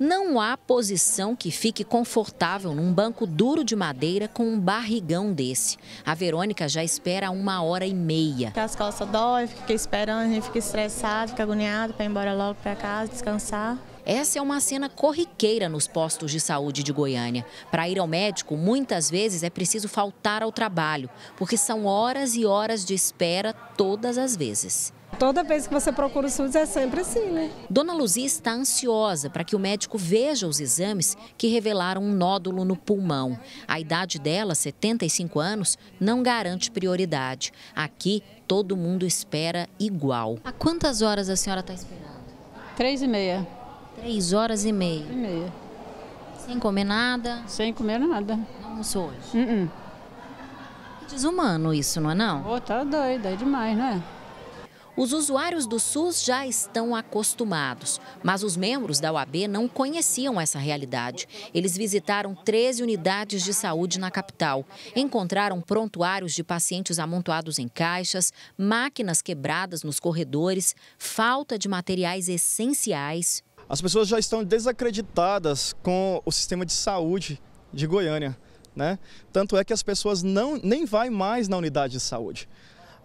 Não há posição que fique confortável num banco duro de madeira com um barrigão desse. A Verônica já espera uma hora e meia. As costas dói, fica esperando, a gente fica estressado, fica agoniado para ir embora logo para casa, descansar. Essa é uma cena corriqueira nos postos de saúde de Goiânia. Para ir ao médico, muitas vezes é preciso faltar ao trabalho, porque são horas e horas de espera todas as vezes. Toda vez que você procura o SUS é sempre assim, né? Dona Luzia está ansiosa para que o médico veja os exames que revelaram um nódulo no pulmão. A idade dela, 75 anos, não garante prioridade. Aqui, todo mundo espera igual. Há quantas horas a senhora está esperando? Três e meia. Três horas e meia. E meia. Sem comer nada? Sem comer nada. Não almoçou hoje? Uh -uh. Desumano isso, não é não? Oh, tá doido, é demais, né? Os usuários do SUS já estão acostumados, mas os membros da OAB não conheciam essa realidade. Eles visitaram 13 unidades de saúde na capital, encontraram prontuários de pacientes amontoados em caixas, máquinas quebradas nos corredores, falta de materiais essenciais. As pessoas já estão desacreditadas com o sistema de saúde de Goiânia, né? Tanto é que as pessoas não nem vai mais na unidade de saúde.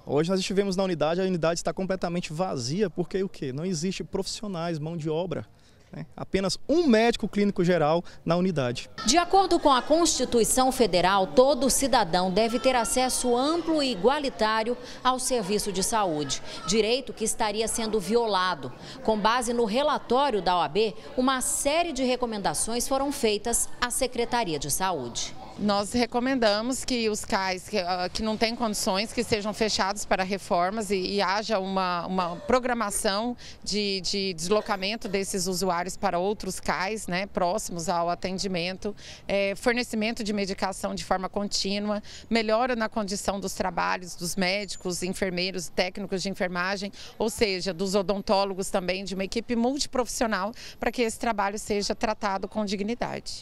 Hoje nós estivemos na unidade, a unidade está completamente vazia, porque o quê? Não existe profissionais, mão de obra. Né? Apenas um médico clínico geral na unidade. De acordo com a Constituição Federal, todo cidadão deve ter acesso amplo e igualitário ao serviço de saúde, direito que estaria sendo violado. Com base no relatório da OAB, uma série de recomendações foram feitas à Secretaria de Saúde. Nós recomendamos que os cais que, ah, que não têm condições que sejam fechados para reformas e, e haja uma, uma programação de, de, deslocamento desses usuários para outros cais né, próximos ao atendimento, é, fornecimento de medicação de forma contínua, melhora na condição dos trabalhos dos médicos, enfermeiros, técnicos de enfermagem, ou seja, dos odontólogos também, de uma equipe multiprofissional para que esse trabalho seja tratado com dignidade.